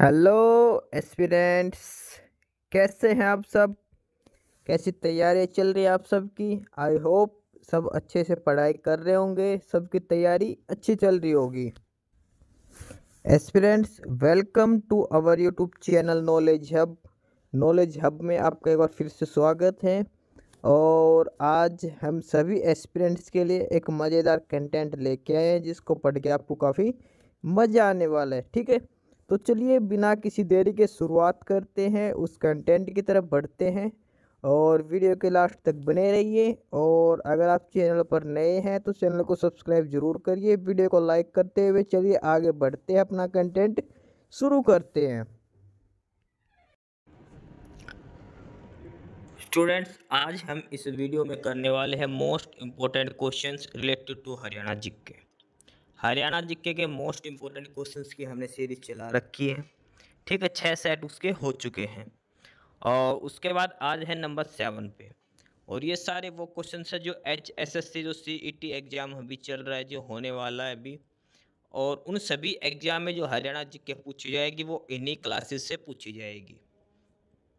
hello aspirants कैसे हैं आप सब कैसी तैयारियाँ चल रही है आप सब की आई होप सब अच्छे से पढ़ाई कर रहे होंगे सबकी तैयारी अच्छी चल रही होगी aspirants welcome to our YouTube channel Knowledge Hub Knowledge Hub में आपका एक बार फिर से स्वागत है और आज हम सभी एस्पिरेंट्स के लिए एक मज़ेदार कंटेंट लेके आए हैं जिसको पढ़ के आपको काफ़ी मज़ा आने वाला है ठीक है तो चलिए बिना किसी देरी के शुरुआत करते हैं उस कंटेंट की तरफ बढ़ते हैं और वीडियो के लास्ट तक बने रहिए और अगर आप चैनल पर नए हैं तो चैनल को सब्सक्राइब ज़रूर करिए वीडियो को लाइक करते हुए चलिए आगे बढ़ते हैं अपना कंटेंट शुरू करते हैं स्टूडेंट्स आज हम इस वीडियो में करने वाले हैं most important questions related to Haryana G K Haryana जिक्के के मोस्ट इम्पोर्टेंट क्वेश्चंस की हमने सीरीज चला रखी है ठीक है छः सेट उसके हो चुके हैं और उसके बाद आज है नंबर सेवन पे और ये सारे वो क्वेश्चन है जो एच एस एस सी जो सी ई टी एग्ज़ाम अभी चल रहा है जो होने वाला है अभी और उन सभी एग्ज़ाम में जो हरियाणा जी के पूछी जाएगी वो इन्हीं क्लासेस से पूछी जाएगी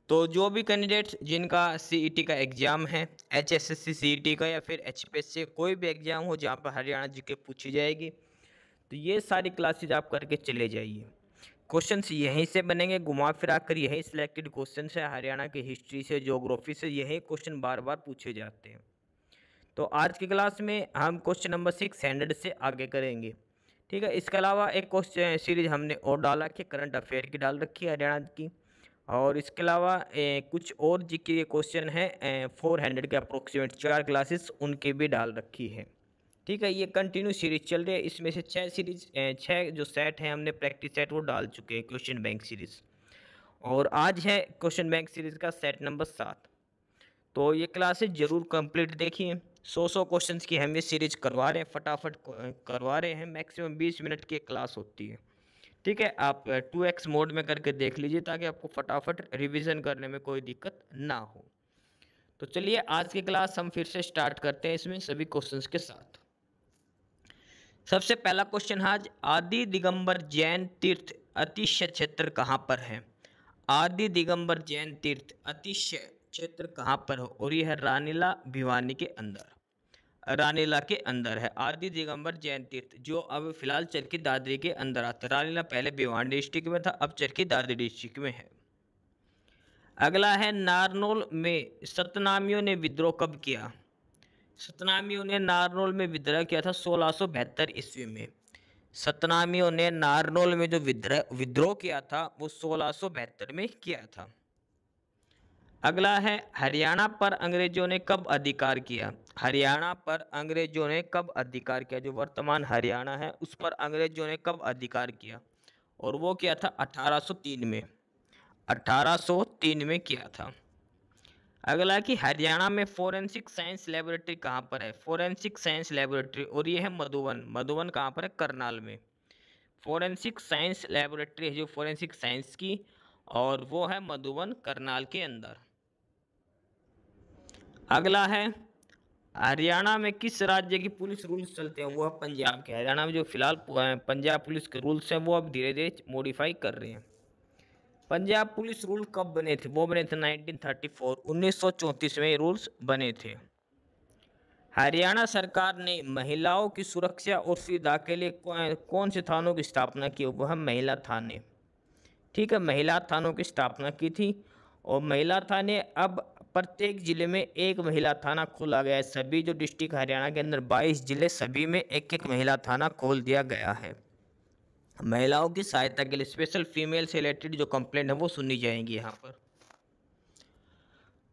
तो जो भी कैंडिडेट्स जिनका सी ई टी का एग्ज़ाम है H S S C C E T का या फिर एच पी एस सी कोई भी एग्ज़ाम हो जहाँ पर हरियाणा जी के पूछी जाएगी तो ये सारी क्लासेज आप करके चले जाइए क्वेश्चन यहीं से बनेंगे घुमा फिरा कर यही सिलेक्टेड क्वेश्चन है हरियाणा की हिस्ट्री से जोग्राफी से यही क्वेश्चन बार बार पूछे जाते हैं तो आज की क्लास में हम क्वेश्चन नंबर सिक्स स्टैंडर्ड से आगे करेंगे ठीक है इसके अलावा एक क्वेश्चन सीरीज हमने और डाल रखी करंट अफेयर की डाल रखी है हरियाणा की और इसके अलावा कुछ और जी के क्वेश्चन है फोर हंड्रेड के अप्रोक्सीमेट चार क्लासेस उनके भी डाल रखी है ठीक है ये कंटिन्यू सीरीज चल रही है इसमें से छः सीरीज छः जो सेट हैं हमने प्रैक्टिस सेट वो डाल चुके हैं क्वेश्चन बैंक सीरीज और आज है क्वेश्चन बैंक सीरीज का सेट नंबर सात तो ये क्लासेज ज़रूर कंप्लीट देखिए सौ सौ क्वेश्चंस की हम ये सीरीज करवा रहे हैं फटाफट करवा रहे हैं मैक्सिमम बीस मिनट की क्लास होती है ठीक है आप टू एक्स मोड में करके देख लीजिए ताकि आपको फटाफट रिवीजन करने में कोई दिक्कत ना हो तो चलिए आज की क्लास हम फिर से स्टार्ट करते हैं इसमें सभी क्वेश्चंस के साथ सबसे पहला क्वेश्चन आज आदि दिगंबर जैन तीर्थ अतिशय क्षेत्र कहाँ पर है आदि दिगंबर जैन तीर्थ अतिशय क्षेत्र कहाँ पर हो और यह है रानीला भिवानी के अंदर रानीला के अंदर है आदि दिगंबर जैन तीर्थ जो अब फिलहाल चरखी दादरी के अंदर आता है रानीला पहले भिवानी डिस्ट्रिक्ट में था अब चरखी दादरी डिस्ट्रिक्ट में है अगला है नारनौल में सतनामियों ने विद्रोह कब किया सतनामियों ने नारनौल में विद्रोह किया था सोलह सौ बहत्तर ईस्वी में सतनामियों ने नारनौल में जो विद्रोह विद्रोह किया था वो सोलह सौ बहत्तर में किया था अगला है हरियाणा पर अंग्रेजों ने कब अधिकार किया हरियाणा पर अंग्रेजों ने कब अधिकार किया जो वर्तमान हरियाणा है उस पर अंग्रेजों ने कब अधिकार किया और वो किया था 1803 में 1803 में किया था अगला कि हरियाणा में फोरेंसिक साइंस लेबोरेटरी कहाँ पर है फोरेंसिक साइंस लेबोरेटरी और ये है मधुबन मधुबन कहाँ पर है करनाल में फोरेंसिक साइंस लेबोरेटरी है जो फोरेंसिक साइंस की और वो है मधुबन करनाल के अंदर अगला है हरियाणा में किस राज्य की पुलिस रूल्स चलते हैं वो है पंजाब के हरियाणा में जो फिलहाल पंजाब पुलिस के रूल्स हैं वो अब धीरे धीरे मॉडिफाई कर रहे हैं पंजाब पुलिस रूल कब बने थे वो बने थे 1934 1934 में रूल्स बने थे हरियाणा सरकार ने महिलाओं की सुरक्षा और सुविधा के लिए कौन से थानों की स्थापना की वह महिला थाने ठीक है महिला थानों की स्थापना की थी और महिला थाने अब प्रत्येक जिले में एक महिला थाना खोला गया है सभी जो डिस्ट्रिक्ट हरियाणा के अंदर 22 जिले सभी में एक एक महिला थाना खोल दिया गया है महिलाओं की सहायता के लिए स्पेशल फीमेल से रिलेटेड जो कंप्लेंट है वो सुनी जाएंगी यहाँ पर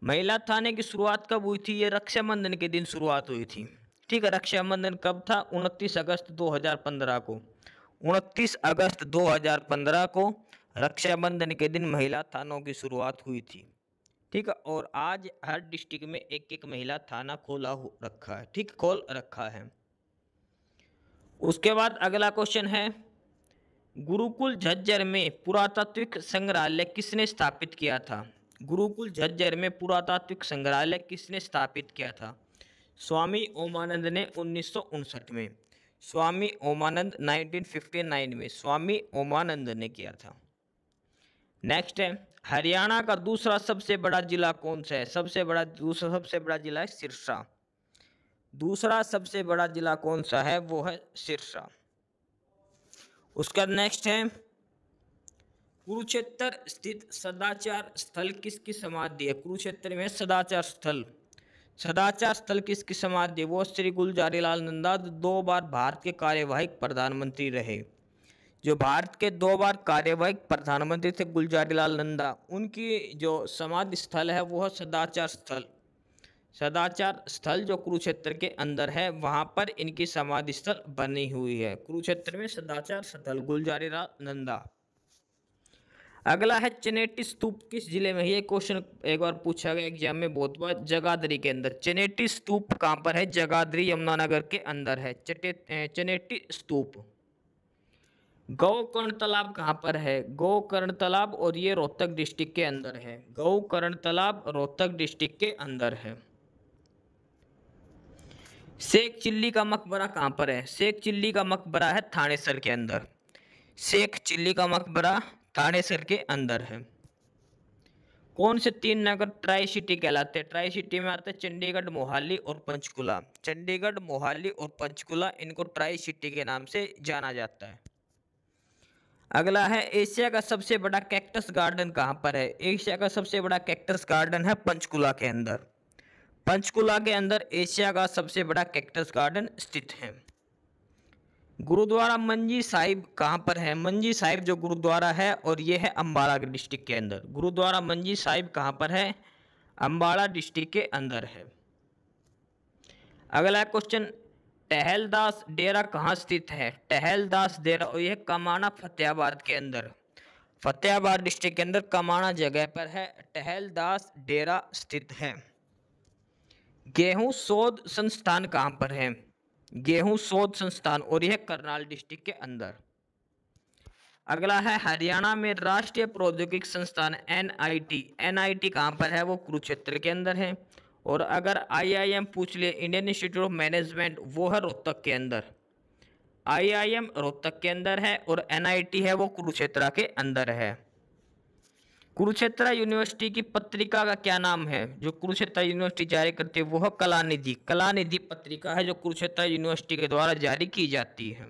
महिला थाने की शुरुआत कब हुई थी ये रक्षाबंधन के दिन शुरुआत हुई थी ठीक है रक्षाबंधन कब था 29 अगस्त 2015 को 29 अगस्त 2015 को रक्षाबंधन के दिन महिला थानों की शुरुआत हुई थी ठीक है और आज हर डिस्ट्रिक्ट में एक एक महिला थाना खोला रखा है ठीक खोल रखा है उसके बाद अगला क्वेश्चन है गुरुकुल झज्जर में पुरातात्विक संग्रहालय किसने स्थापित किया था गुरुकुल झज्जर में पुरातात्विक संग्रहालय किसने स्थापित किया था स्वामी ओमानंद ने उन्नीस में स्वामी ओमानंद 1959 में स्वामी ओमानंद ने किया था नेक्स्ट है हरियाणा का दूसरा सबसे बड़ा जिला कौन सा है सबसे बड़ा दूसरा सबसे बड़ा जिला है सिरसा दूसरा सबसे बड़ा जिला कौन सा है वो है सिरसा उसका नेक्स्ट है कुरुक्षेत्र स्थित सदाचार स्थल किसकी समाधि है कुरुक्षेत्र में सदाचार स्थल सदाचार स्थल किसकी समाधि वो श्री गुलजारी लाल नंदा दो बार भारत के कार्यवाहिक प्रधानमंत्री रहे जो भारत के दो बार कार्यवाहिक प्रधानमंत्री थे गुलजारी लाल नंदा उनकी जो समाधि स्थल है वो है सदाचार स्थल सदाचार स्थल जो कुरुक्षेत्र के अंदर है वहाँ पर इनकी समाधि स्थल बनी हुई है कुरुक्षेत्र में सदाचार स्थल गुलजारी नंदा अगला है चेनेटी स्तूप किस जिले में ये क्वेश्चन एक बार पूछा गया एग्जाम में बहुत बार जगाधरी के अंदर चेनेटी स्तूप कहाँ पर है जगाधरी यमुनानगर के अंदर है चटे चनेटी स्तूप गौकर्ण तालाब कहाँ पर है गौकर्ण तालाब और ये रोहतक डिस्ट्रिक्ट के अंदर है गौकर्ण तालाब रोहतक डिस्ट्रिक्ट के अंदर है शेख चिल्ली का मकबरा कहाँ पर है शेख चिल्ली का मकबरा है थानेसर के अंदर शेख चिल्ली का मकबरा थानेसर के अंदर है कौन से तीन नगर ट्राई सिटी कहलाते हैं ट्राई सिटी में आते हैं चंडीगढ़ मोहाली और पंचकुला चंडीगढ़ मोहाली और पंचकुला इनको ट्राई सिटी के नाम से जाना जाता है अगला है एशिया का सबसे बड़ा कैक्टस गार्डन कहाँ पर है एशिया का सबसे बड़ा कैक्टस गार्डन है पंचकुला के अंदर पंचकुला के अंदर एशिया का सबसे बड़ा कैक्टस गार्डन स्थित है गुरुद्वारा मंजी साहिब कहाँ पर है मंजी साहिब जो गुरुद्वारा है और ये है अम्बाला डिस्ट्रिक्ट के अंदर गुरुद्वारा मंजी साहिब कहाँ पर है अम्बाला डिस्ट्रिक्ट के अंदर है अगला क्वेश्चन टहलदास डेरा कहाँ स्थित है टहलदास डेरा और यह कमाना फतेहाबाद के अंदर फतेहाबाद डिस्ट्रिक्ट के अंदर कमाना जगह पर है टहलदास डेरा स्थित है गेहूं शोध संस्थान कहाँ पर है गेहूं शोध संस्थान और यह करनाल डिस्ट्रिक्ट के अंदर अगला है हरियाणा में राष्ट्रीय प्रौद्योगिक संस्थान एनआईटी एनआईटी कहाँ पर है वो कुरुक्षेत्र के अंदर है और अगर आईआईएम पूछ ले इंडियन इंस्टीट्यूट ऑफ मैनेजमेंट वो है रोहतक के अंदर आईआईएम रोहतक के अंदर है और एनआईटी है वो कुरुक्षेत्र के अंदर है कुरुक्षेत्र यूनिवर्सिटी की पत्रिका का क्या नाम है जो कुरुक्षेत्र यूनिवर्सिटी जारी करती है वो है कलानिधि कलानिधि पत्रिका है जो कुरुक्षेत्र यूनिवर्सिटी के द्वारा जारी की जाती है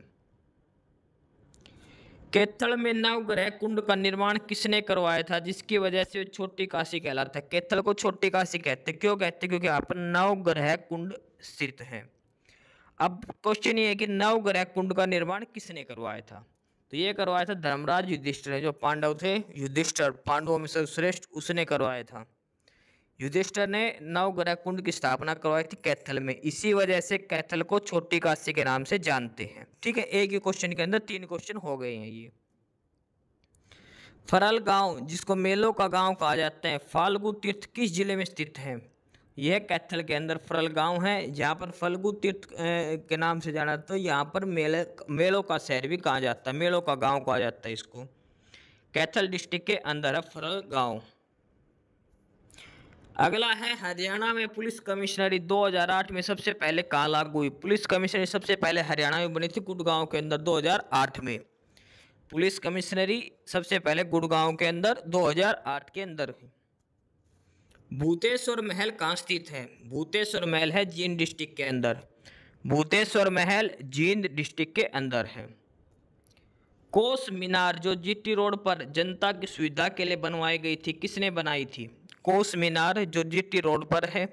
केथल में नवग्रह कुंड का निर्माण किसने करवाया था जिसकी वजह से छोटी काशी कहलाता है केथल को छोटी काशी कहते क्यों कहते क्योंकि यहाँ पर नवग्रह कुंड स्थित है अब क्वेश्चन ये है कि नवग्रह कुंड का निर्माण किसने करवाया था तो ये करवाया था धर्मराज युधिष्ठर ने जो पांडव थे युधिष्ठर पांडवों में से श्रेष्ठ उसने करवाया था युधिष्ठर ने नवग्रह कुंड की स्थापना करवाई थी कैथल में इसी वजह से कैथल को छोटी काशी के नाम से जानते हैं ठीक है एक ही क्वेश्चन के अंदर तीन क्वेश्चन हो गए हैं ये फरल गांव जिसको मेलों का गांव कहा जाता है फाल्गु तीर्थ किस जिले में स्थित है यह कैथल के अंदर फरल गांव है जहाँ पर फलगु तीर्थ के नाम से जाना जाता है यहाँ पर मेले मेलों का शहर भी कहा जाता है मेलों का गांव कहा जाता है इसको कैथल डिस्ट्रिक्ट के अंदर है फरल गांव अगला है हरियाणा में पुलिस कमिश्नरी 2008 में सबसे पहले कहाँ लागू हुई पुलिस कमिश्नरी सबसे पहले हरियाणा में बनी थी गुड़गांव के अंदर दो में पुलिस कमिश्नरी सबसे पहले गुड़गांव के अंदर दो के अंदर हुई भूतेश्वर महल कहाँ स्थित है भूतेश्वर महल है जींद डिस्ट्रिक्ट के अंदर भूतेश्वर महल जींद डिस्ट्रिक्ट के अंदर है कोस मीनार जो जीटी रोड पर जनता की सुविधा के लिए बनवाई गई थी किसने बनाई थी कोस मीनार जो जीटी रोड पर है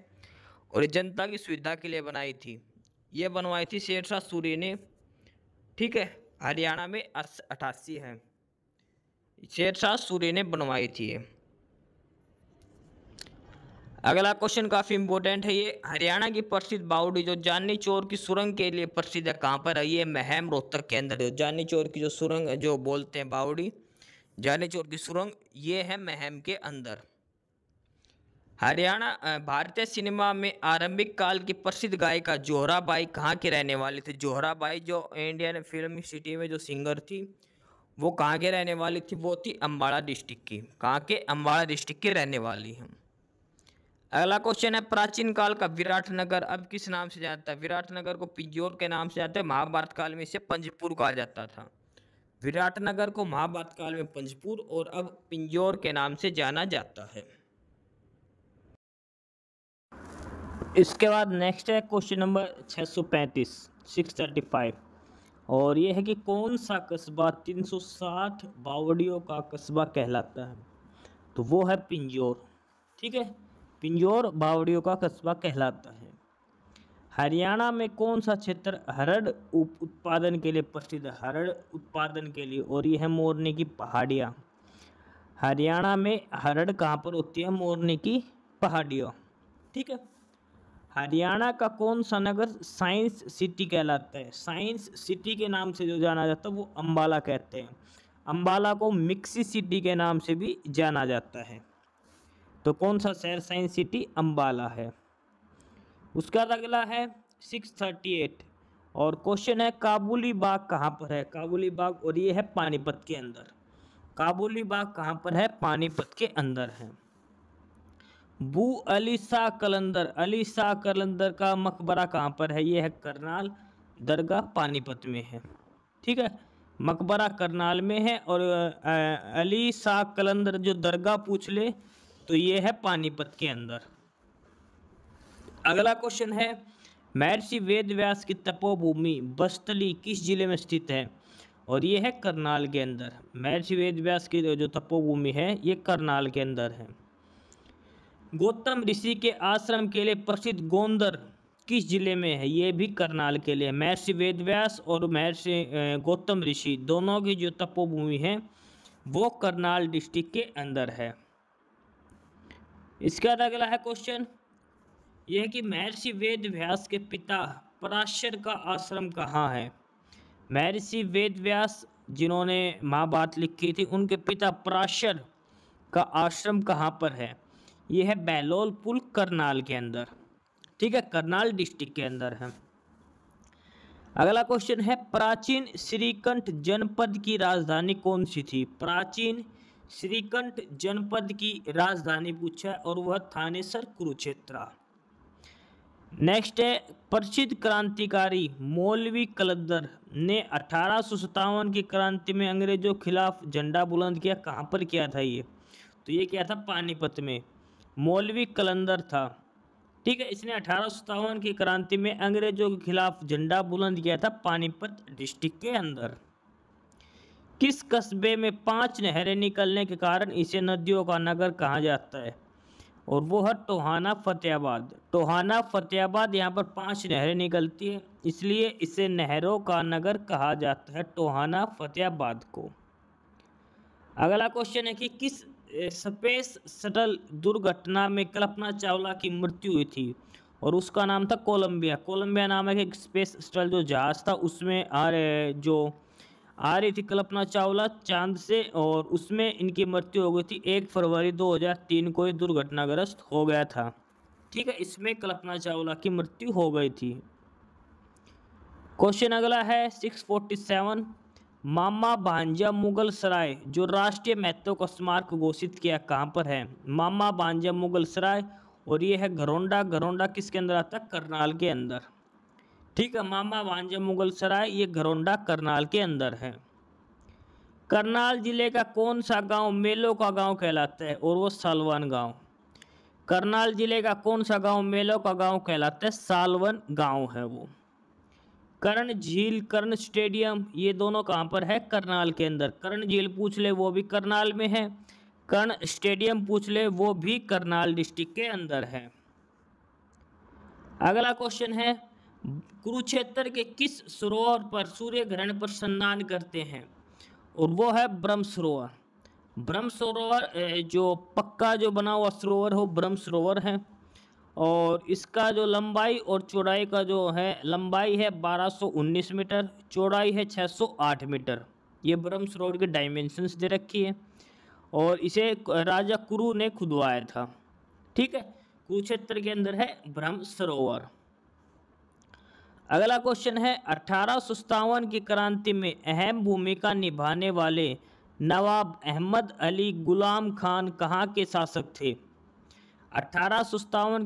और जनता की सुविधा के लिए बनाई थी ये बनवाई थी शेरशाह सूरी ने ठीक है हरियाणा में अठासी है शेरशाह सूरी ने बनवाई थी ये अगला क्वेश्चन काफ़ी इंपॉर्टेंट है ये हरियाणा की प्रसिद्ध बाउडी जो जानी चोर की सुरंग के लिए प्रसिद्ध है कहाँ पर है ये महम रोहतक के अंदर जानी चोर की जो सुरंग जो बोलते हैं बाउडी जानी चोर की सुरंग ये है महम के अंदर हरियाणा भारतीय सिनेमा में आरंभिक काल की प्रसिद्ध गायिका जोहराबाई कहाँ के रहने वाली थी जोहराबाई जो इंडियन फिल्म सिटी में जो सिंगर थी वो कहाँ के रहने वाली थी वो थी अम्बाड़ा डिस्ट्रिक्ट की कहाँ के अम्बाड़ा डिस्ट्रिक्ट की रहने वाली हैं अगला क्वेश्चन है प्राचीन काल का विराट नगर अब किस नाम से जाता है विराट नगर को पिंजोर के नाम से जाता है महाभारत काल में इसे पंजपुर कहा जाता था विराट नगर को महाभारत काल में पंजपुर और अब पिंजोर के नाम से जाना जाता है इसके बाद नेक्स्ट है क्वेश्चन नंबर 635 635 और यह है कि कौन सा कस्बा 360 बावड़ियों का कस्बा कहलाता है तो वो है पिंजोर ठीक है पिंजौर बावड़ियों का कस्बा कहलाता है हरियाणा में कौन सा क्षेत्र हरड़ उत्पादन के लिए प्रसिद्ध हरड़ उत्पादन के लिए और यह मोरनी की पहाड़ियाँ हरियाणा में हरड़ कहाँ पर होती है मोरनी की पहाड़ियों ठीक है हरियाणा का कौन सा नगर साइंस सिटी कहलाता है साइंस सिटी के नाम से जो जाना जाता है वो अम्बाला कहते हैं अम्बाला को मिक्सी सिटी के नाम से भी जाना जाता है तो कौन सा शहर साइंस सिटी अम्बाला है उसका अगला है सिक्स थर्टी एट और क्वेश्चन है काबुली बाग कहाँ पर है काबुली बाग और ये है पानीपत के अंदर काबुली बाग कहाँ पर है पानीपत के अंदर है बू अली शाह कलंदर अली शाह कलंदर का मकबरा कहाँ पर है ये है करनाल दरगाह पानीपत में है ठीक है मकबरा करनाल में है और अली शाह कलंदर जो दरगाह पूछ ले तो ये है पानीपत के अंदर अगला क्वेश्चन है महर्षि वेद व्यास की तपोभूमि बस्तली किस जिले में स्थित है और ये है करनाल के अंदर महर्षि वेद व्यास की जो तपोभूमि है ये करनाल के अंदर है गौतम ऋषि के आश्रम के लिए प्रसिद्ध गोंदर किस जिले में है ये भी करनाल के लिए महर्षि वेद व्यास और महर्षि गौतम ऋषि दोनों की जो तपोभूमि है वो करनाल डिस्ट्रिक्ट के अंदर है इसके बाद अगला है क्वेश्चन यह है कि महर्षि वेद व्यास के पिता पराशर का आश्रम कहाँ है महर्षि वेद व्यास जिन्होंने माँ बात लिखी थी उनके पिता पराशर का आश्रम कहाँ पर है यह है पुल करनाल के अंदर ठीक है करनाल डिस्ट्रिक्ट के अंदर है अगला क्वेश्चन है प्राचीन श्रीकंठ जनपद की राजधानी कौन सी थी प्राचीन श्रीकंठ जनपद की राजधानी पूछा है और वह थानेसर कुरुक्षेत्रा नेक्स्ट है प्रसिद्ध क्रांतिकारी मौलवी कलदर ने अठारह की क्रांति में अंग्रेजों के खिलाफ झंडा बुलंद किया कहाँ पर किया था ये तो ये क्या था पानीपत में मौलवी कलंदर था ठीक है इसने अठारह की क्रांति में अंग्रेजों के खिलाफ झंडा बुलंद किया था पानीपत डिस्ट्रिक्ट के अंदर किस कस्बे में पांच नहरें निकलने के कारण इसे नदियों का नगर कहा जाता है और वो है टोहाना फतेहाबाद टोहाना फतेहाबाद यहाँ पर पांच नहरें निकलती है इसलिए इसे नहरों का नगर कहा जाता है टोहाना फतेहाबाद को अगला क्वेश्चन है कि किस स्पेस शटल दुर्घटना में कल्पना चावला की मृत्यु हुई थी और उसका नाम था कोलंबिया कोलंबिया नाम है कि स्पेस शटल जो जहाज़ था उसमें आ जो आ रही थी कल्पना चावला चांद से और उसमें इनकी मृत्यु हो गई थी एक फरवरी 2003 को ये दुर्घटनाग्रस्त हो गया था ठीक है इसमें कल्पना चावला की मृत्यु हो गई थी क्वेश्चन अगला है 647 मामा भांजा मुगल सराय जो राष्ट्रीय महत्व का स्मारक घोषित किया कहाँ पर है मामा भांजा मुगल सराय और ये है घरोंडा घरोंडा किसके अंदर आता करनाल के अंदर ठीक है मामा वांझे मुगल सराय ये घरोंडा करनाल के अंदर है करनाल जिले का कौन सा गांव मेलो का गांव कहलाता है और वो सालवन गांव करनाल जिले का कौन सा गांव मेलो का गांव कहलाता है सालवन गांव है वो कर्ण झील कर्ण स्टेडियम ये दोनों कहाँ पर है करनाल के अंदर कर्ण झील पूछ ले वो भी करनाल में है कर्ण स्टेडियम पूछ ले वो भी करनाल डिस्ट्रिक्ट के अंदर है अगला क्वेश्चन है कुरुक्षेत्र के किस सरोवर पर सूर्य ग्रहण पर स्नान करते हैं और वो है ब्रह्म सरोवर ब्रह्म सरोवर जो पक्का जो बना हुआ सरोवर हो ब्रह्म सरोवर है और इसका जो लंबाई और चौड़ाई का जो है लंबाई है 1219 मीटर चौड़ाई है 608 मीटर ये ब्रह्म सरोवर के डायमेंशंस दे रखी है और इसे राजा कुरु ने खुदवाया था ठीक है कुरुक्षेत्र के अंदर है ब्रह्म सरोवर अगला क्वेश्चन है अठारह की क्रांति में अहम भूमिका निभाने वाले नवाब अहमद अली गुलाम खान कहाँ के शासक थे अठारह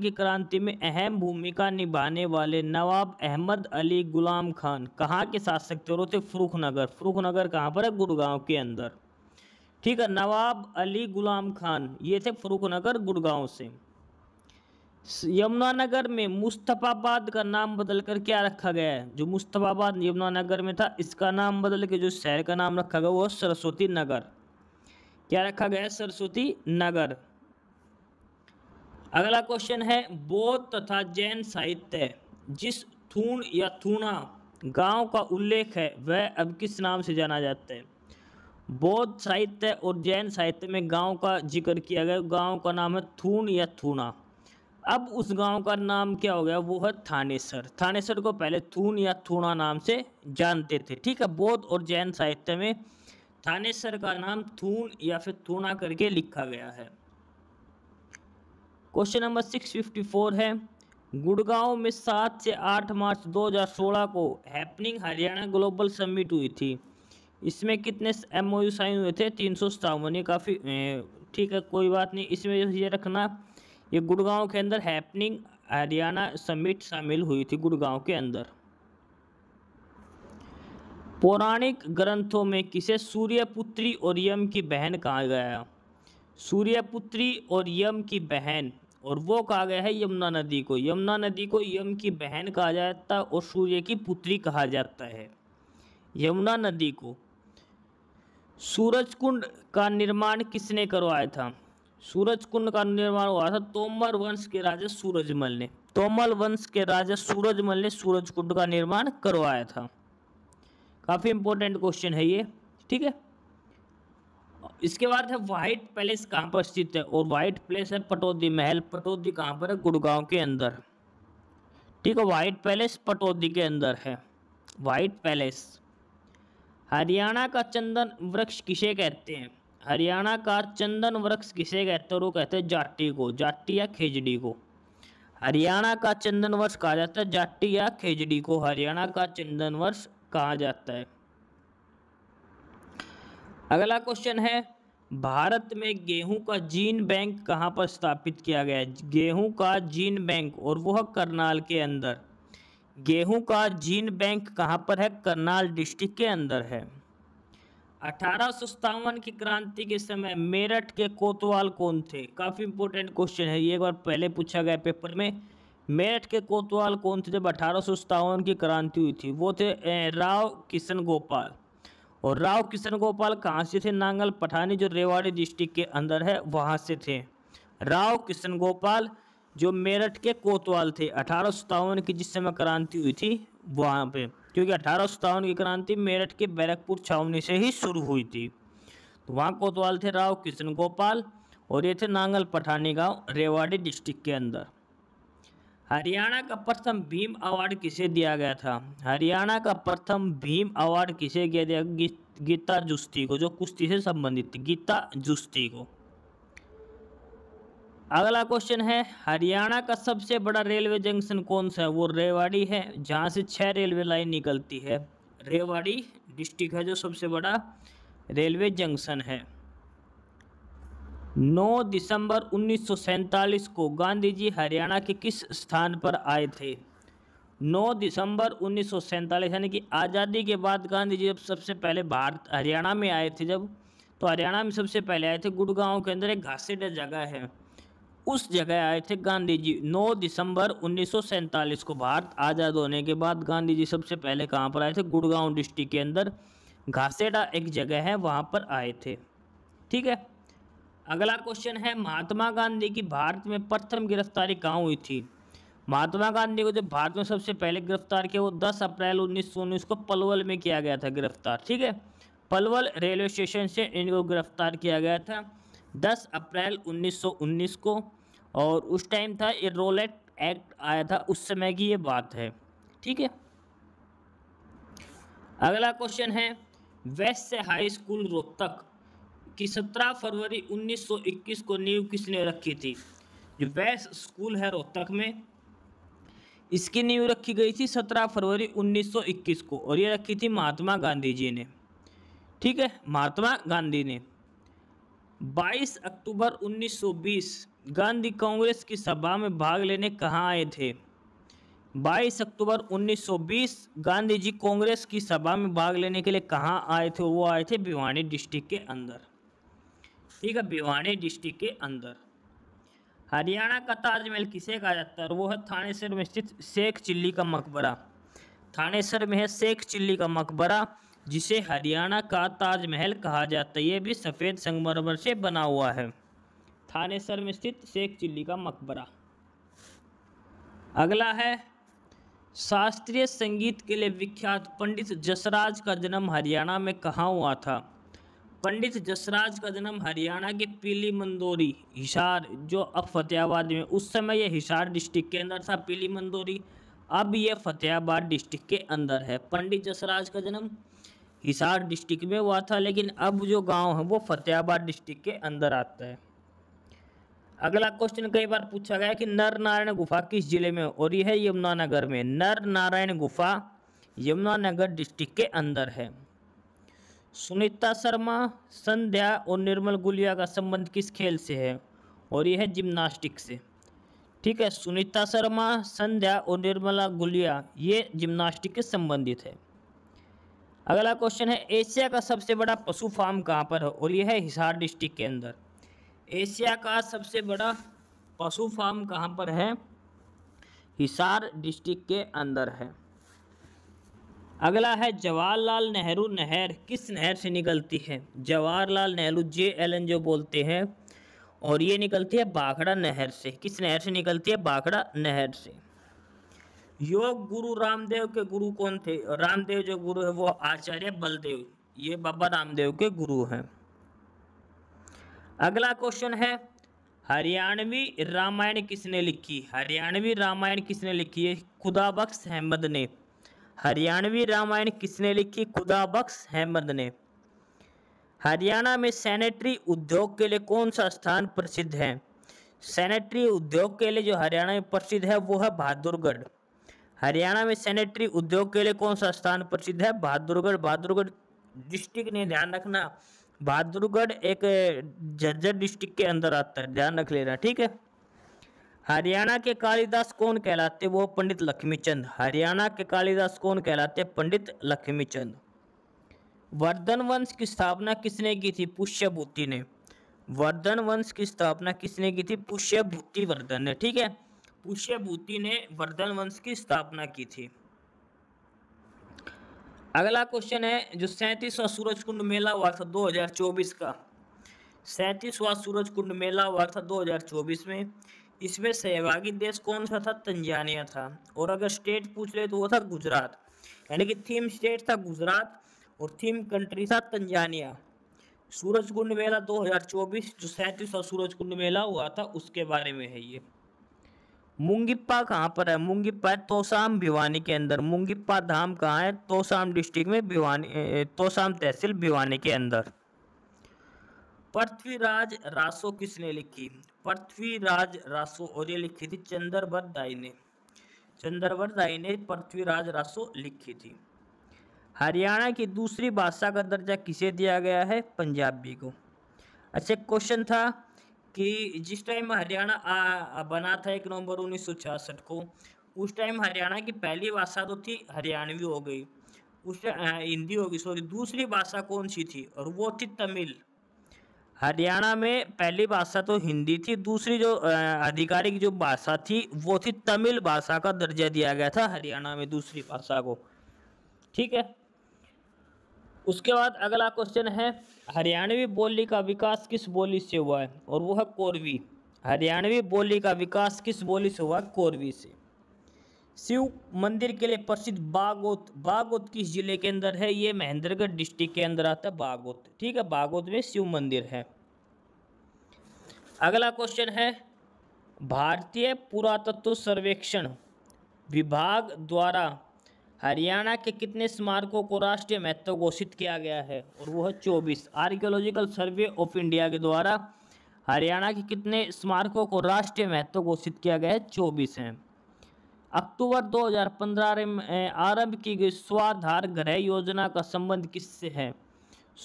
की क्रांति में अहम भूमिका निभाने वाले नवाब अहमद अली गुलाम खान कहाँ के शासक थे और थे फरूखनगर नगर कहाँ पर है गुड़गांव के अंदर ठीक है नवाब अली गुलाम खान ये थे नगर गुड़गांव से यमुनानगर में मुस्तफ़ाबाद का नाम बदलकर क्या रखा गया है जो मुस्तफ़ाबाद यमुनानगर में था इसका नाम बदल के जो शहर का नाम रखा गया वो सरस्वती नगर क्या रखा गया है सरस्वती नगर अगला क्वेश्चन है बौद्ध तथा जैन साहित्य जिस थून या थूणा गांव का उल्लेख है वह अब किस नाम से जाना जाता है बौद्ध साहित्य और जैन साहित्य में गांव का जिक्र किया गया गांव का नाम है थून या थूणा अब उस गांव का नाम क्या हो गया वो है थानेसर थानेसर को पहले थून या थूणा नाम से जानते थे ठीक है बौद्ध और जैन साहित्य में थानेसर का नाम थून या फिर थूणा करके लिखा गया है question number six fifty four है गुड़गांव में सात से आठ मार्च 2016 को हैपनिंग हरियाणा ग्लोबल समिट हुई थी इसमें कितने एमओयू साइन हुए थे तीन सौ ये काफ़ी ठीक है कोई बात नहीं इसमें ये रखना ये गुड़गांव के अंदर हैपनिंग हरियाणा समिट शामिल हुई थी गुड़गांव के अंदर पौराणिक ग्रंथों में किसे सूर्यपुत्री और यम की बहन कहा गया सूर्यपुत्री और यम की बहन और वो कहा गया है यमुना नदी को यमुना नदी को यम की बहन कहा जाता है और सूर्य की पुत्री कहा जाता है यमुना नदी को सूरज कुंड का निर्माण किसने करवाया था सूरज कुंड का निर्माण हुआ था तोमर वंश के राजा सूरजमल ने तोमल वंश के राजा सूरजमल ने सूरज कुंड का निर्माण करवाया था काफ़ी इंपॉर्टेंट क्वेश्चन है ये ठीक है इसके बाद है वाइट पैलेस कहाँ पर स्थित है और वाइट पैलेस है पटौदी महल पटौदी कहाँ पर है गुड़गांव के अंदर ठीक है व्हाइट पैलेस पटौदी के अंदर है वाइट पैलेस हरियाणा का चंदन वृक्ष किसे कहते हैं हरियाणा का चंदन वृक्ष किसे कहते हैं वो कहते हैं जाटी को जाटी या खेजड़ी को हरियाणा का चंदन वर्ष कहा जाता है जाटी या खेजड़ी को हरियाणा का चंदन वर्ष कहा जाता है अगला क्वेश्चन है भारत में गेहूं का जीन बैंक कहां पर स्थापित किया गया है गेहूं का जीन बैंक और वह करनाल के अंदर गेहूं का जीन बैंक कहां पर है करनाल डिस्ट्रिक्ट के अंदर है अठारह की क्रांति के समय मेरठ के कोतवाल कौन थे काफ़ी इंपोर्टेंट क्वेश्चन है ये एक बार पहले पूछा गया पेपर में मेरठ के कोतवाल कौन थे जब अठारह की क्रांति हुई थी वो थे राव किशन गोपाल और राव किशन गोपाल कहाँ से थे नांगल पठानी जो रेवाड़ी डिस्ट्रिक्ट के अंदर है वहाँ से थे राव किशन गोपाल जो मेरठ के कोतवाल थे अठारह की जिस समय क्रांति हुई थी वहाँ पे क्योंकि अठारह सत्तावन की क्रांति मेरठ के बैरकपुर छावनी से ही शुरू हुई थी तो वहाँ कोतवाल थे राव कृष्ण गोपाल और ये थे नांगल पठानी गाँव रेवाड़ी डिस्ट्रिक्ट के अंदर हरियाणा का प्रथम भीम अवार्ड किसे दिया गया था हरियाणा का प्रथम भीम अवार्ड किसे दिया गया गीता जुस्ती को जो कुश्ती से संबंधित गीता जुस्ती को अगला क्वेश्चन है हरियाणा का सबसे बड़ा रेलवे जंक्शन कौन सा है वो रेवाड़ी है जहाँ से छः रेलवे लाइन निकलती है रेवाड़ी डिस्ट्रिक्ट है जो सबसे बड़ा रेलवे जंक्शन है 9 दिसंबर उन्नीस को गांधी जी हरियाणा के किस स्थान पर आए थे 9 दिसंबर उन्नीस यानी कि आज़ादी के बाद गांधी जी जब सबसे पहले भारत हरियाणा में आए थे जब तो हरियाणा में सबसे पहले आए थे गुड़गांव के अंदर एक घासीडा जगह है उस जगह आए थे गांधी जी 9 दिसंबर उन्नीस को भारत आज़ाद होने के बाद गांधी जी सबसे पहले कहाँ पर आए थे गुड़गांव डिस्ट्रिक्ट के अंदर घासेडा एक जगह है वहाँ पर आए थे ठीक है अगला क्वेश्चन है महात्मा गांधी की भारत में प्रथम गिरफ्तारी कहाँ हुई थी महात्मा गांधी को जब भारत में सबसे पहले गिरफ्तार किया वो 10 अप्रैल उन्नीस को पलवल में किया गया था गिरफ्तार ठीक है पलवल रेलवे स्टेशन से इनको गिरफ्तार किया गया था 10 अप्रैल उन्नीस को और उस टाइम था रोलेट एक्ट आया था उस समय की ये बात है ठीक है अगला क्वेश्चन है वेस्ट से हाई स्कूल रोहतक की 17 फरवरी 1921 को नींव किसने रखी थी जो वेस्ट स्कूल है रोहतक में इसकी नींव रखी गई थी 17 फरवरी 1921 को और ये रखी थी महात्मा गांधी जी ने ठीक है महात्मा गांधी ने 22 अक्टूबर 1920 गांधी कांग्रेस की सभा में भाग लेने कहाँ आए थे 22 अक्टूबर 1920 गांधी जी कांग्रेस की सभा में भाग लेने के लिए कहाँ आए थे वो आए थे भिवानी डिस्ट्रिक्ट के अंदर ठीक है भिवानी डिस्ट्रिक्ट के अंदर हरियाणा का ताजमहल किसे कहा जाता है वो है थानेसर में स्थित शेख चिल्ली का मकबरा थानेसर में है शेख चिल्ली का मकबरा जिसे हरियाणा का ताजमहल कहा जाता है ये भी सफ़ेद संगमरमर से बना हुआ है थानेसर में स्थित शेख चिल्ली का मकबरा अगला है शास्त्रीय संगीत के लिए विख्यात पंडित जसराज का जन्म हरियाणा में कहाँ हुआ था पंडित जसराज का जन्म हरियाणा के पीली मंदोरी हिसार जो अब फतेहाबाद में उस समय यह हिसार डिस्ट्रिक्ट के अंदर था पीली मंदोरी अब यह फतेहाबाद डिस्ट्रिक्ट के अंदर है पंडित जसराज का जन्म हिसार डिस्ट्रिक्ट में हुआ था लेकिन अब जो गांव है वो फतेहाबाद डिस्ट्रिक्ट के अंदर आता है अगला क्वेश्चन कई बार पूछा गया कि नर नारायण गुफा किस जिले में और यह यमुनानगर में नर नारायण गुफा यमुनानगर डिस्ट्रिक्ट के अंदर है सुनीता शर्मा संध्या और निर्मल गुलिया का संबंध किस खेल से है और यह है जिम्नास्टिक से ठीक है सुनीता शर्मा संध्या और निर्मला गुलिया ये जिम्नास्टिक के संबंधित है अगला क्वेश्चन है एशिया का सबसे बड़ा पशु फार्म कहाँ पर है और यह है हिसार डिस्ट्रिक्ट के अंदर एशिया का सबसे बड़ा पशु फार्म कहाँ पर है हिसार डिस्ट्रिक्ट के अंदर है अगला है जवाहरलाल नेहरू नहर किस नहर से निकलती है Jawaharlal Nehru J L N जो बोलते हैं और ये निकलती है बाखड़ा नहर से किस नहर से निकलती है बाखड़ा नहर से योग गुरु रामदेव के गुरु कौन थे रामदेव जो गुरु है वो आचार्य बलदेव ये बाबा रामदेव के गुरु हैं अगला क्वेश्चन है हरियाणवी रामायण किसने लिखी हरियाणवी रामायण किसने लिखी है खुदाबख्श अहमद ने हरियाणवी रामायण किसने लिखी खुदाबख्श अहमद ने हरियाणा में सैनिटरी उद्योग के लिए कौन सा स्थान प्रसिद्ध है सैनिटरी उद्योग के लिए जो हरियाणा में प्रसिद्ध है वो है बहादुरगढ़ हरियाणा में सैनिटरी उद्योग के लिए कौन सा स्थान प्रसिद्ध है बहादुरगढ़ बहादुरगढ़ डिस्ट्रिक्ट ने ध्यान रखना बहादुरगढ़ एक झज्जर डिस्ट्रिक्ट के अंदर आता है ध्यान रख लेना ठीक है हरियाणा के कालिदास कौन कहलाते वो पंडित लक्ष्मीचंद हरियाणा के कालिदास कौन कहलाते पंडित लक्ष्मीचंद वर्धन वंश की स्थापना किसने की थी पुष्यभूति ने वर्धन वंश की स्थापना किसने की थी पुष्यभूति वर्धन ने ठीक है पुष्यभूति ने वर्धन वंश की स्थापना की थी अगला क्वेश्चन है जो सैंतीसवां सूरज कुंड मेला हुआ था 2024 का सैंतीसवां सूरज कुंड मेला हुआ था 2024 में इसमें सहभागी देश कौन सा था तंजानिया था और अगर स्टेट पूछ ले तो वो था गुजरात यानी कि थीम स्टेट था गुजरात और थीम कंट्री था तंजानिया सूरज कुंड मेला 2024 जो सैंतीसवां सूरज कुंड मेला हुआ था उसके बारे में है ये मुंगिप्पा कहाँ पर है मुंगिप्पा है तोसाम भिवानी के अंदर मुंगिप्पा धाम कहाँ है तोसाम डिस्ट्रिक्ट में भिवानी तोसाम तहसील भिवानी के अंदर पृथ्वीराज रासो किसने लिखी पृथ्वीराज रासो और ये लिखी थी चंद्रवर दाई ने चंद्रवर दाई ने पृथ्वीराज रासो लिखी थी हरियाणा की दूसरी भाषा का दर्जा किसे दिया गया है पंजाबी को अच्छा क्वेश्चन था कि जिस टाइम हरियाणा बना था एक नवंबर उन्नीस को उस टाइम हरियाणा की पहली भाषा तो थी हरियाणवी हो गई उस हिंदी होगी सॉरी दूसरी भाषा कौन सी थी और वो थी तमिल हरियाणा में पहली भाषा तो हिंदी थी दूसरी जो आधिकारिक जो भाषा थी वो थी तमिल भाषा का दर्जा दिया गया था हरियाणा में दूसरी भाषा को ठीक है उसके बाद अगला क्वेश्चन है हरियाणवी बोली का विकास किस बोली से हुआ है और वो है कोरवी हरियाणवी बोली का विकास किस बोली से हुआ है कोरवी से शिव मंदिर के लिए प्रसिद्ध बागोत बागोत किस जिले के अंदर है ये महेंद्रगढ़ डिस्ट्रिक्ट के अंदर आता है बागोत ठीक है बागोत में शिव मंदिर है अगला क्वेश्चन है भारतीय पुरातत्व सर्वेक्षण विभाग द्वारा हरियाणा के कितने स्मारकों को राष्ट्रीय महत्व घोषित किया गया है और वह चौबीस आर्कियोलॉजिकल सर्वे ऑफ इंडिया के द्वारा हरियाणा के कितने स्मारकों को राष्ट्रीय महत्व घोषित किया गया है चौबीस हैं अक्टूबर 2015 में आरंभ की गई स्वाधार गृह योजना का संबंध किससे है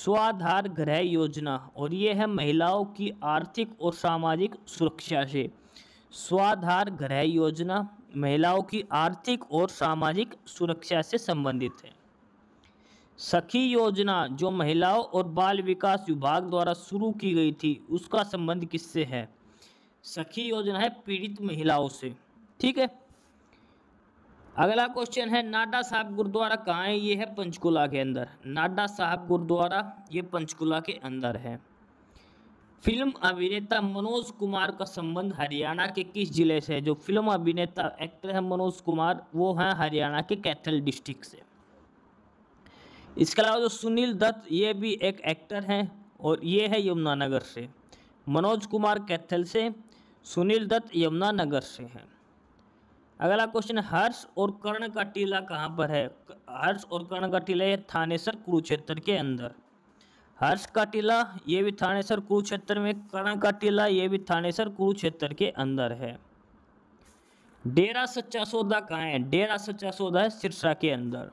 स्वाधार गृह योजना और ये है महिलाओं की आर्थिक और सामाजिक सुरक्षा से स्वाधार गृह योजना महिलाओं की आर्थिक और सामाजिक सुरक्षा से संबंधित है सखी योजना जो महिलाओं और बाल विकास विभाग द्वारा शुरू की गई थी उसका संबंध किससे है सखी योजना है पीड़ित महिलाओं से ठीक है अगला क्वेश्चन है नाडा साहब गुरुद्वारा कहाँ है ये है पंचकुला के अंदर नाडा साहब गुरुद्वारा ये पंचकुला के अंदर है फिल्म अभिनेता मनोज कुमार का संबंध हरियाणा के किस जिले से है जो फिल्म अभिनेता एक्टर है मनोज कुमार वो हैं हरियाणा के कैथल डिस्ट्रिक्ट से इसके अलावा जो सुनील दत्त ये भी एक एक्टर हैं और ये है यमुनानगर से मनोज कुमार कैथल से सुनील दत्त यमुनानगर से हैं अगला क्वेश्चन हर्ष और कर्ण का टीला कहाँ पर है हर्ष और कर्ण का टीला ये थानेसर कुरुक्षेत्र के अंदर हर्ष का टीला ये भी थानेसर कुरुक्षेत्र में कर्ण का टीला ये भी थानेसर कुरुक्षेत्र के अंदर है डेरा सच्चा सौदा कहाँ है डेरा सच्चा सौदा है सिरसा के अंदर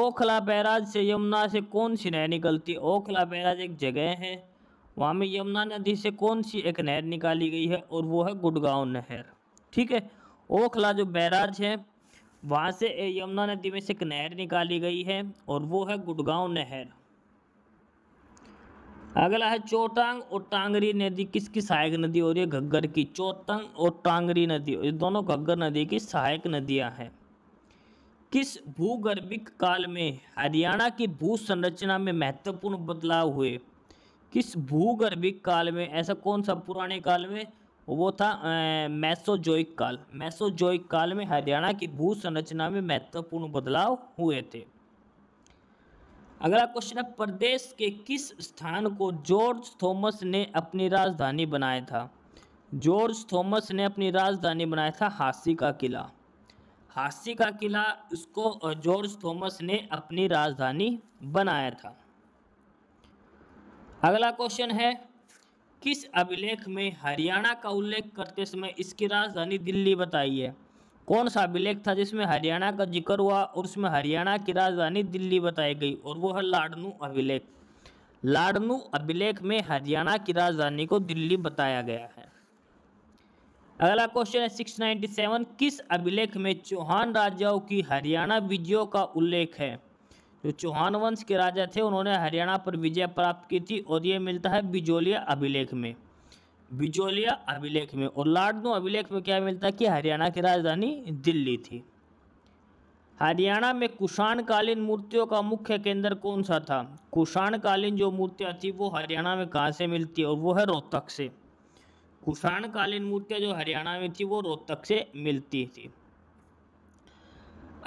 ओखला बैराज से यमुना से कौन सी नहर निकलती है ओखला बैराज एक जगह है वहाँ में यमुना नदी से कौन सी एक नहर निकाली गई है और वो है गुड़गांव नहर ठीक है ओखला जो बैराज है वहाँ से यमुना नदी में से एक नहर निकाली गई है और वो है गुड़गांव नहर अगला है चोटांग और टांगरी नदी किसकी सहायक नदी हो रही है घग्गर की चोटांग और टांगरी नदी ये दोनों घग्गर नदी की सहायक नदियां हैं किस भूगर्भिक काल में हरियाणा की भू संरचना में महत्वपूर्ण बदलाव हुए किस भूगर्भिक काल में ऐसा कौन सा पुराने काल में वो था मैसोजोइक काल मैसोजोइक काल में हरियाणा की भू संरचना में महत्वपूर्ण बदलाव हुए थे अगला क्वेश्चन है प्रदेश के किस स्थान को जॉर्ज थॉमस ने अपनी राजधानी बनाया था जॉर्ज थॉमस ने अपनी राजधानी बनाया था हासी का किला हासी का किला इसको जॉर्ज थॉमस ने अपनी राजधानी बनाया था अगला क्वेश्चन है किस अभिलेख में हरियाणा का उल्लेख करते समय इसकी राजधानी दिल्ली बताई है कौन सा अभिलेख था जिसमें हरियाणा का जिक्र हुआ और उसमें हरियाणा की राजधानी दिल्ली बताई गई और वो है लाडनू अभिलेख लाडनू अभिलेख में हरियाणा की राजधानी को दिल्ली बताया गया है अगला क्वेश्चन है 697 किस अभिलेख में चौहान राजाओं की हरियाणा विजयों का उल्लेख है जो चौहान वंश के राजा थे उन्होंने हरियाणा पर विजय प्राप्त की थी और ये मिलता है बिजोलिया अभिलेख में बिजोलिया अभिलेख में और लाडनो अभिलेख में क्या मिलता है कि हरियाणा की राजधानी दिल्ली थी हरियाणा में कुषाणकालीन मूर्तियों का मुख्य केंद्र कौन सा था कुषाणकालीन जो मूर्तियाँ थी वो हरियाणा में कहाँ से मिलती है और वो है रोहतक से कुषाणकालीन मूर्तियाँ जो हरियाणा में थी वो रोहतक से मिलती थी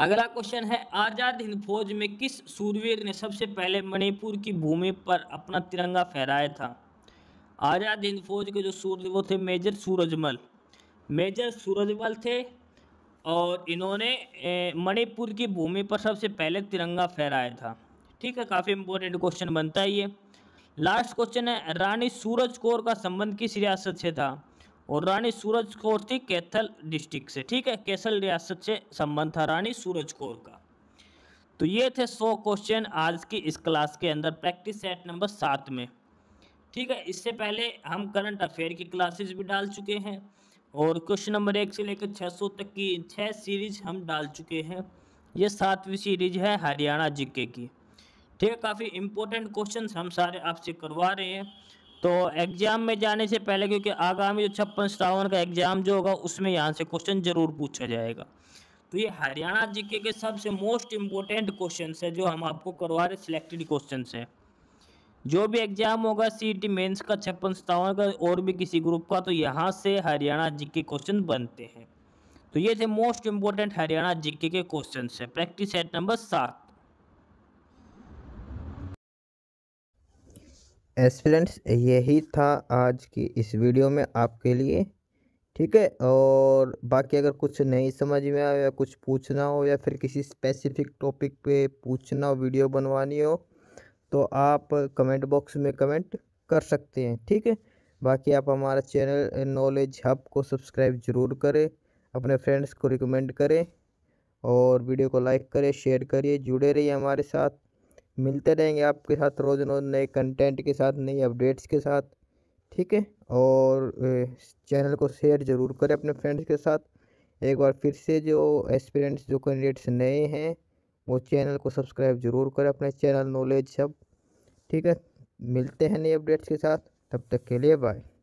अगला क्वेश्चन है आजाद हिंद फौज में किस सूरवीर ने सबसे पहले मणिपुर की भूमि पर अपना तिरंगा फहराया था आज़ाद हिंद फौज के जो सूरज वो थे मेजर सूरजमल मेजर सूरजमल थे और इन्होंने मणिपुर की भूमि पर सबसे पहले तिरंगा फहराया था ठीक है काफ़ी इंपॉर्टेंट क्वेश्चन बनता है ये लास्ट क्वेश्चन है रानी सूरज कौर का संबंध किस रियासत से था और रानी सूरज कौर थी कैथल डिस्ट्रिक्ट से ठीक है कैसल रियासत से संबंध था रानी सूरज कौर का तो ये थे सौ क्वेश्चन आज की इस क्लास के अंदर प्रैक्टिस सेट नंबर सात में ठीक है इससे पहले हम करंट अफेयर की क्लासेस भी डाल चुके हैं और क्वेश्चन नंबर एक से लेकर 600 तक की छः सीरीज हम डाल चुके हैं ये सातवीं सीरीज है हरियाणा जीके की ठीक है काफ़ी इम्पोर्टेंट क्वेश्चन हम सारे आपसे करवा रहे हैं तो एग्ज़ाम में जाने से पहले क्योंकि आगामी जो छप्पन सतावन का एग्ज़ाम जो होगा उसमें यहाँ से क्वेश्चन ज़रूर पूछा जाएगा तो ये हरियाणा जीके के सबसे मोस्ट इम्पोर्टेंट क्वेश्चन है जो हम आपको करवा रहे सिलेक्टेड क्वेश्चन है जो भी एग्जाम होगा सीटी मेंस का छप्पन सत्तावन का और भी किसी ग्रुप का तो यहाँ से हरियाणा जी के क्वेश्चन बनते हैं तो ये थे मोस्ट इम्पोर्टेंट हरियाणा जीके के क्वेश्चन है प्रैक्टिस सेट नंबर सात एक्सलेंट्स यही था आज की इस वीडियो में आपके लिए ठीक है और बाकी अगर कुछ नहीं समझ में आया कुछ पूछना हो या फिर किसी स्पेसिफिक टॉपिक पे पूछना हो वीडियो बनवानी हो तो आप कमेंट बॉक्स में कमेंट कर सकते हैं ठीक है बाकी आप हमारा चैनल नॉलेज हब को सब्सक्राइब ज़रूर करें अपने फ्रेंड्स को रिकमेंड करें और वीडियो को लाइक करें शेयर करिए जुड़े रहिए हमारे साथ मिलते रहेंगे आपके साथ रोज़ रोज़ नए कंटेंट के साथ नई अपडेट्स के साथ ठीक है और चैनल को शेयर ज़रूर करें अपने फ्रेंड्स के साथ एक बार फिर से जो एक्सपीरियंस जो कैंडिडेट्स नए हैं और चैनल को सब्सक्राइब ज़रूर करें अपने चैनल नॉलेज सब ठीक है मिलते हैं नई अपडेट्स के साथ तब तक के लिए बाय